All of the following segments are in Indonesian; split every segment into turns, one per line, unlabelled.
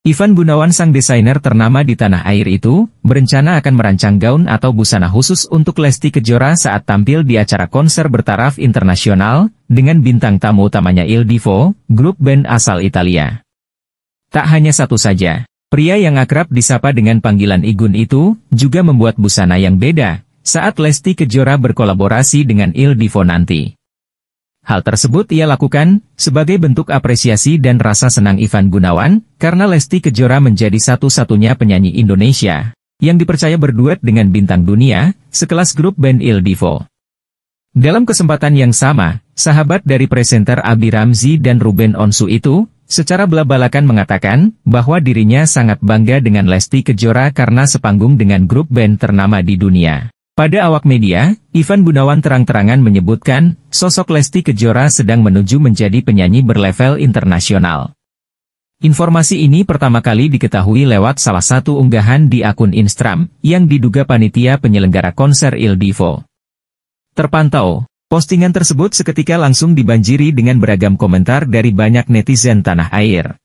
Ivan Gunawan sang desainer ternama di tanah air itu, berencana akan merancang gaun atau busana khusus untuk Lesti Kejora saat tampil di acara konser bertaraf internasional, dengan bintang tamu utamanya Il Divo, grup band asal Italia. Tak hanya satu saja, pria yang akrab disapa dengan panggilan Igun itu, juga membuat busana yang beda, saat Lesti Kejora berkolaborasi dengan Il Divo nanti. Hal tersebut ia lakukan sebagai bentuk apresiasi dan rasa senang Ivan Gunawan karena Lesti Kejora menjadi satu-satunya penyanyi Indonesia yang dipercaya berduet dengan bintang dunia sekelas grup band Il Divo. Dalam kesempatan yang sama, sahabat dari presenter Abi Ramzi dan Ruben Onsu itu secara belabalakan mengatakan bahwa dirinya sangat bangga dengan Lesti Kejora karena sepanggung dengan grup band ternama di dunia. Pada awak media, Ivan Gunawan terang-terangan menyebutkan, sosok Lesti Kejora sedang menuju menjadi penyanyi berlevel internasional. Informasi ini pertama kali diketahui lewat salah satu unggahan di akun Instagram, yang diduga panitia penyelenggara konser Il Divo. Terpantau, postingan tersebut seketika langsung dibanjiri dengan beragam komentar dari banyak netizen tanah air.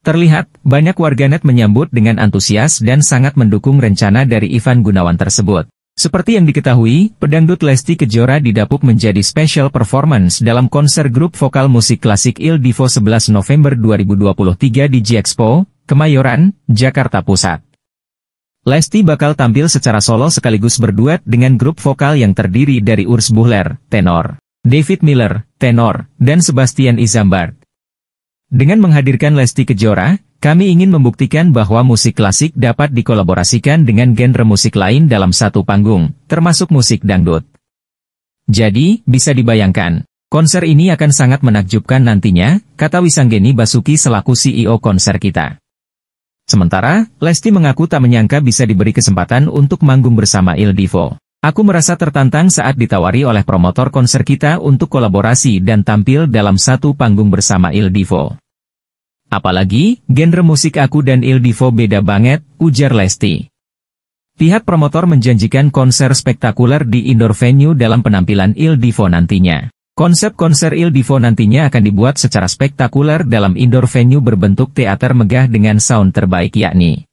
Terlihat, banyak warganet menyambut dengan antusias dan sangat mendukung rencana dari Ivan Gunawan tersebut. Seperti yang diketahui, pedangdut Lesti Kejora didapuk menjadi special performance dalam konser grup vokal musik klasik Il Divo 11 November 2023 di G-Expo, Kemayoran, Jakarta Pusat. Lesti bakal tampil secara solo sekaligus berduet dengan grup vokal yang terdiri dari Urs Buhler, tenor, David Miller, tenor, dan Sebastian Izambard. Dengan menghadirkan Lesti Kejora, kami ingin membuktikan bahwa musik klasik dapat dikolaborasikan dengan genre musik lain dalam satu panggung, termasuk musik dangdut. Jadi, bisa dibayangkan, konser ini akan sangat menakjubkan nantinya, kata Wisanggeni Basuki selaku CEO konser kita. Sementara, Lesti mengaku tak menyangka bisa diberi kesempatan untuk manggung bersama Il Divo. Aku merasa tertantang saat ditawari oleh promotor konser kita untuk kolaborasi dan tampil dalam satu panggung bersama Il Divo. Apalagi, genre musik aku dan Il Divo beda banget, ujar Lesti. Pihak promotor menjanjikan konser spektakuler di indoor venue dalam penampilan Il Divo nantinya. Konsep konser Il Divo nantinya akan dibuat secara spektakuler dalam indoor venue berbentuk teater megah dengan sound terbaik yakni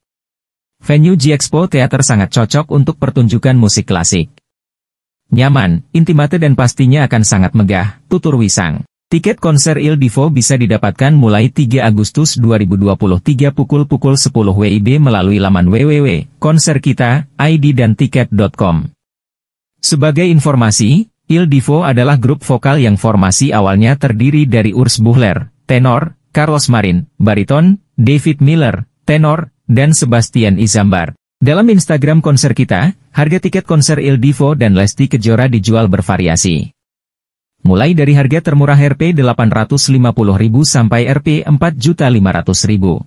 Venue G-Expo Teater sangat cocok untuk pertunjukan musik klasik. Nyaman, intimate dan pastinya akan sangat megah, tutur Wisang. Tiket konser Il Divo bisa didapatkan mulai 3 Agustus 2023 pukul-pukul 10 WIB melalui laman www.konserkita.id dan tiket.com. Sebagai informasi, Il Divo adalah grup vokal yang formasi awalnya terdiri dari Urs Buhler tenor, Carlos Marin, bariton, David Miller, tenor, dan Sebastian Izambar. Dalam Instagram konser kita, harga tiket konser Il Divo dan Lesti Kejora dijual bervariasi mulai dari harga termurah Rp 850.000 sampai Rp 4.500.000.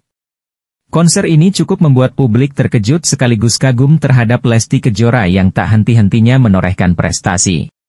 Konser ini cukup membuat publik terkejut sekaligus kagum terhadap Lesti Kejora yang tak henti-hentinya menorehkan prestasi.